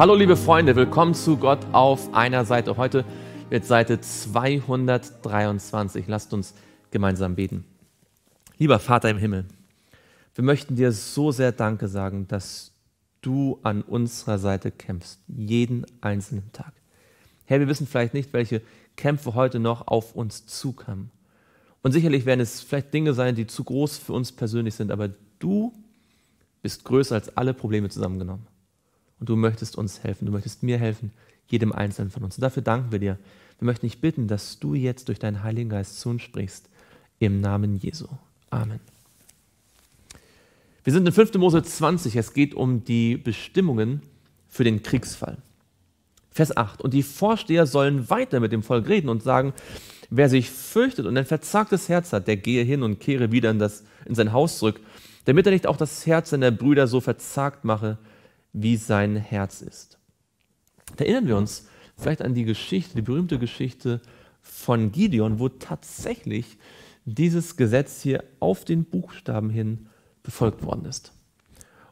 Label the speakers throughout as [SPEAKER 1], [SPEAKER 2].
[SPEAKER 1] Hallo liebe Freunde, willkommen zu Gott auf einer Seite. Heute wird Seite 223. Lasst uns gemeinsam beten. Lieber Vater im Himmel, wir möchten dir so sehr Danke sagen, dass du an unserer Seite kämpfst, jeden einzelnen Tag. Herr, wir wissen vielleicht nicht, welche Kämpfe heute noch auf uns zukamen. Und sicherlich werden es vielleicht Dinge sein, die zu groß für uns persönlich sind, aber du bist größer als alle Probleme zusammengenommen. Und du möchtest uns helfen, du möchtest mir helfen, jedem Einzelnen von uns. Und dafür danken wir dir. Wir möchten dich bitten, dass du jetzt durch deinen Heiligen Geist zu uns sprichst. Im Namen Jesu. Amen. Wir sind in 5. Mose 20. Es geht um die Bestimmungen für den Kriegsfall. Vers 8. Und die Vorsteher sollen weiter mit dem Volk reden und sagen, wer sich fürchtet und ein verzagtes Herz hat, der gehe hin und kehre wieder in, das, in sein Haus zurück, damit er nicht auch das Herz seiner Brüder so verzagt mache, wie sein Herz ist. Da erinnern wir uns vielleicht an die Geschichte, die berühmte Geschichte von Gideon, wo tatsächlich dieses Gesetz hier auf den Buchstaben hin befolgt worden ist.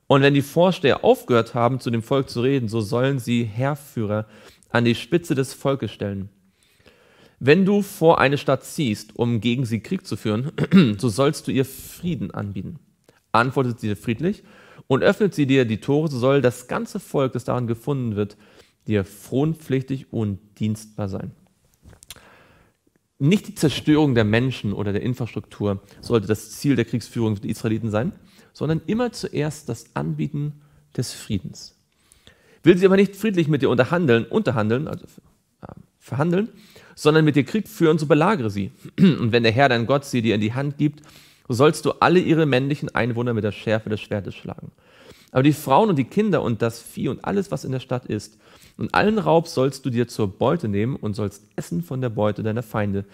[SPEAKER 1] Und wenn die Vorsteher aufgehört haben, zu dem Volk zu reden, so sollen sie Herrführer an die Spitze des Volkes stellen. Wenn du vor eine Stadt ziehst, um gegen sie Krieg zu führen, so sollst du ihr Frieden anbieten. Antwortet sie friedlich, und öffnet sie dir die Tore, so soll das ganze Volk, das daran gefunden wird, dir frohnpflichtig und dienstbar sein. Nicht die Zerstörung der Menschen oder der Infrastruktur sollte das Ziel der Kriegsführung mit Israeliten sein, sondern immer zuerst das Anbieten des Friedens. Will sie aber nicht friedlich mit dir unterhandeln, unterhandeln, also ähm, verhandeln, sondern mit dir Krieg führen, so belagere sie. Und wenn der Herr dein Gott sie dir in die Hand gibt, so sollst du alle ihre männlichen Einwohner mit der Schärfe des Schwertes schlagen. Aber die Frauen und die Kinder und das Vieh und alles, was in der Stadt ist, und allen Raub sollst du dir zur Beute nehmen und sollst essen von der Beute deiner Feinde,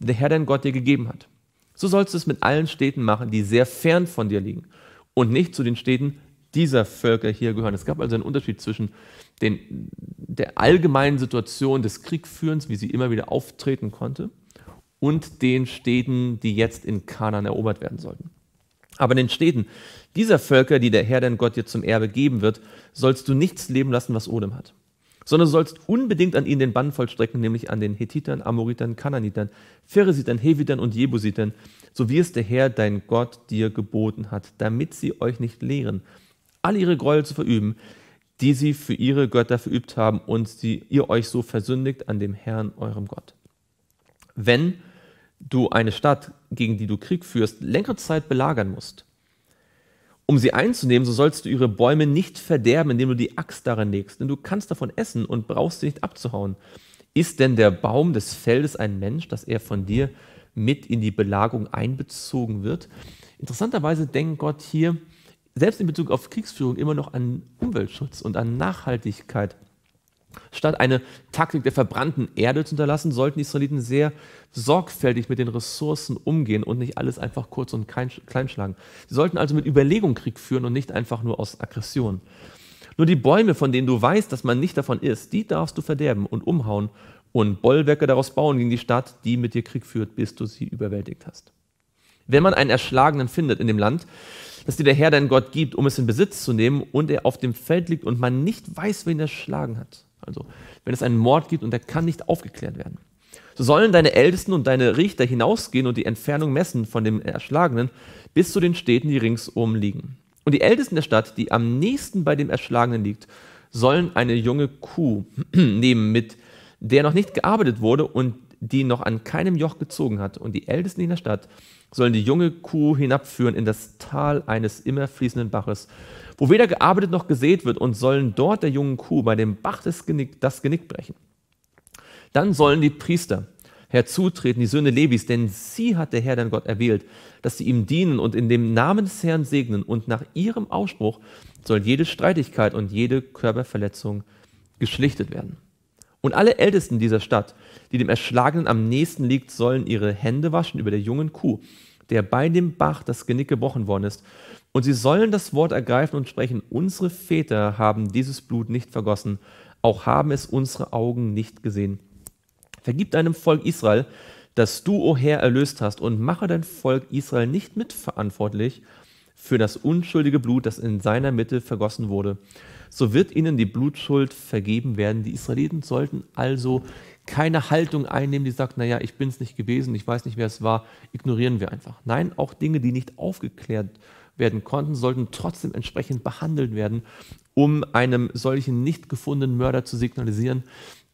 [SPEAKER 1] die der Herr dein Gott dir gegeben hat. So sollst du es mit allen Städten machen, die sehr fern von dir liegen und nicht zu den Städten dieser Völker hier gehören. Es gab also einen Unterschied zwischen den, der allgemeinen Situation des Kriegführens, wie sie immer wieder auftreten konnte, und den Städten, die jetzt in Kanan erobert werden sollten. Aber in den Städten dieser Völker, die der Herr dein Gott dir zum Erbe geben wird, sollst du nichts leben lassen, was Odem hat, sondern sollst unbedingt an ihnen den Bann vollstrecken, nämlich an den Hethitern, Amoritern, Kananitern, Pheresitern, Hevitern und Jebusitern, so wie es der Herr dein Gott dir geboten hat, damit sie euch nicht lehren, all ihre Gräuel zu verüben, die sie für ihre Götter verübt haben und die ihr euch so versündigt an dem Herrn, eurem Gott. Wenn du eine Stadt, gegen die du Krieg führst, längere Zeit belagern musst. Um sie einzunehmen, so sollst du ihre Bäume nicht verderben, indem du die Axt daran legst, denn du kannst davon essen und brauchst sie nicht abzuhauen. Ist denn der Baum des Feldes ein Mensch, dass er von dir mit in die Belagerung einbezogen wird? Interessanterweise denkt Gott hier, selbst in Bezug auf Kriegsführung, immer noch an Umweltschutz und an Nachhaltigkeit. Statt eine Taktik der verbrannten Erde zu hinterlassen, sollten die Israeliten sehr sorgfältig mit den Ressourcen umgehen und nicht alles einfach kurz und klein schlagen. Sie sollten also mit Überlegung Krieg führen und nicht einfach nur aus Aggression. Nur die Bäume, von denen du weißt, dass man nicht davon isst, die darfst du verderben und umhauen und Bollwerke daraus bauen gegen die Stadt, die mit dir Krieg führt, bis du sie überwältigt hast. Wenn man einen Erschlagenen findet in dem Land, das dir der Herr dein Gott gibt, um es in Besitz zu nehmen, und er auf dem Feld liegt und man nicht weiß, wen er schlagen hat, also, wenn es einen Mord gibt und der kann nicht aufgeklärt werden. So sollen deine Ältesten und deine Richter hinausgehen und die Entfernung messen von dem Erschlagenen bis zu den Städten, die ringsum liegen. Und die Ältesten der Stadt, die am nächsten bei dem Erschlagenen liegt, sollen eine junge Kuh nehmen, mit der noch nicht gearbeitet wurde und die noch an keinem Joch gezogen hat, und die Ältesten in der Stadt sollen die junge Kuh hinabführen in das Tal eines immer fließenden Baches, wo weder gearbeitet noch gesät wird, und sollen dort der jungen Kuh bei dem Bach das Genick, das Genick brechen. Dann sollen die Priester herzutreten, die Söhne Levis, denn sie hat der Herr, dein Gott, erwählt, dass sie ihm dienen und in dem Namen des Herrn segnen, und nach ihrem Ausspruch soll jede Streitigkeit und jede Körperverletzung geschlichtet werden. Und alle Ältesten dieser Stadt, die dem Erschlagenen am nächsten liegt, sollen ihre Hände waschen über der jungen Kuh, der bei dem Bach das Genick gebrochen worden ist. Und sie sollen das Wort ergreifen und sprechen, unsere Väter haben dieses Blut nicht vergossen, auch haben es unsere Augen nicht gesehen. Vergib deinem Volk Israel, das du, o oh Herr, erlöst hast, und mache dein Volk Israel nicht mitverantwortlich für das unschuldige Blut, das in seiner Mitte vergossen wurde so wird ihnen die Blutschuld vergeben werden. Die Israeliten sollten also keine Haltung einnehmen, die sagt, naja, ich bin es nicht gewesen, ich weiß nicht, wer es war, ignorieren wir einfach. Nein, auch Dinge, die nicht aufgeklärt werden konnten, sollten trotzdem entsprechend behandelt werden, um einem solchen nicht gefundenen Mörder zu signalisieren,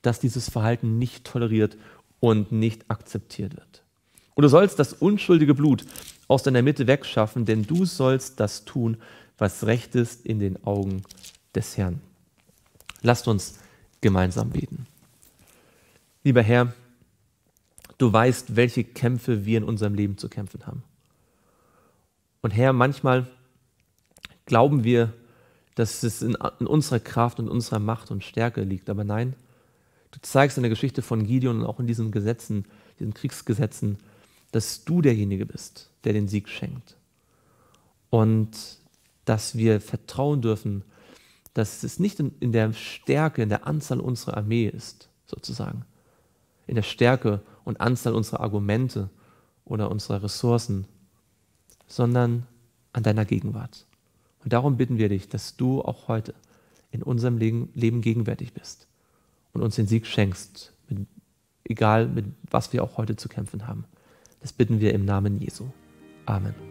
[SPEAKER 1] dass dieses Verhalten nicht toleriert und nicht akzeptiert wird. Und du sollst das unschuldige Blut aus deiner Mitte wegschaffen, denn du sollst das tun, was recht ist in den Augen des Herrn. Lasst uns gemeinsam beten. Lieber Herr, du weißt, welche Kämpfe wir in unserem Leben zu kämpfen haben. Und Herr, manchmal glauben wir, dass es in, in unserer Kraft und unserer Macht und Stärke liegt. Aber nein, du zeigst in der Geschichte von Gideon und auch in diesen Gesetzen, diesen Kriegsgesetzen, dass du derjenige bist, der den Sieg schenkt. Und dass wir vertrauen dürfen, dass es nicht in, in der Stärke, in der Anzahl unserer Armee ist, sozusagen. In der Stärke und Anzahl unserer Argumente oder unserer Ressourcen, sondern an deiner Gegenwart. Und darum bitten wir dich, dass du auch heute in unserem Leben gegenwärtig bist und uns den Sieg schenkst, mit, egal mit was wir auch heute zu kämpfen haben. Das bitten wir im Namen Jesu. Amen.